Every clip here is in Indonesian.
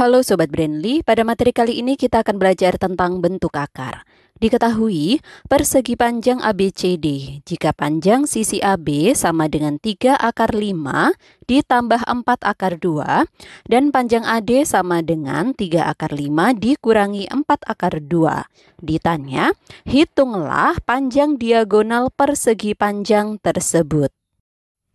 Halo Sobat Brandly, pada materi kali ini kita akan belajar tentang bentuk akar. Diketahui, persegi panjang ABCD. Jika panjang sisi AB sama dengan 3 akar 5 ditambah 4 akar 2, dan panjang AD sama dengan 3 akar 5 dikurangi 4 akar 2. Ditanya, hitunglah panjang diagonal persegi panjang tersebut.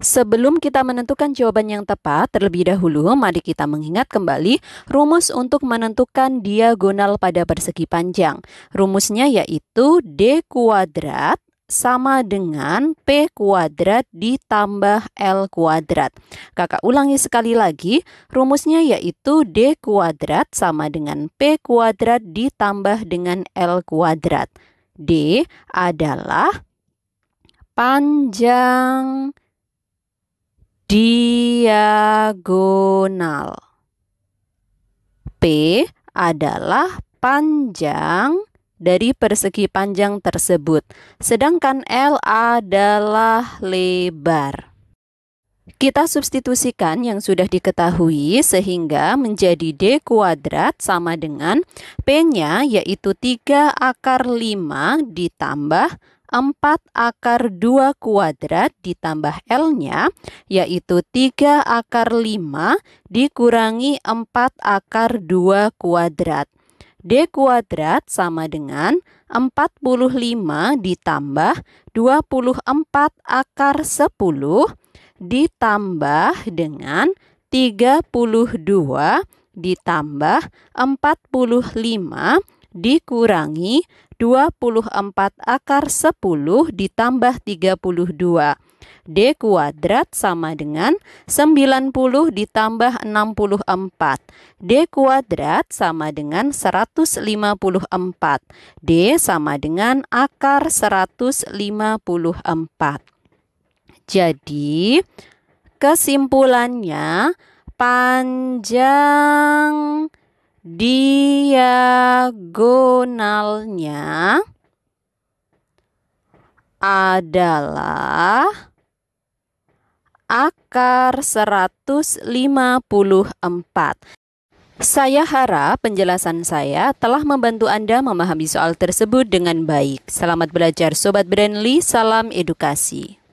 Sebelum kita menentukan jawaban yang tepat, terlebih dahulu mari kita mengingat kembali rumus untuk menentukan diagonal pada persegi panjang. Rumusnya yaitu D kuadrat sama dengan P kuadrat ditambah L kuadrat. Kakak ulangi sekali lagi, rumusnya yaitu D kuadrat sama dengan P kuadrat ditambah dengan L kuadrat. D adalah panjang diagonal. P adalah panjang dari persegi panjang tersebut, sedangkan L adalah lebar. Kita substitusikan yang sudah diketahui sehingga menjadi D kuadrat sama dengan P-nya yaitu 3 akar 5 ditambah 4 akar 2 kuadrat ditambah L-nya, yaitu 3 akar 5 dikurangi 4 akar 2 kuadrat. D kuadrat sama dengan 45 ditambah 24 akar 10 ditambah dengan 32 ditambah 45 dikurangi 24 akar 10 ditambah 32. D kuadrat sama dengan 90 ditambah 64. D kuadrat sama dengan 154. D sama dengan akar 154. Jadi, kesimpulannya panjang diagonalnya adalah akar 154. Saya harap penjelasan saya telah membantu Anda memahami soal tersebut dengan baik. Selamat belajar Sobat Brandly, salam edukasi.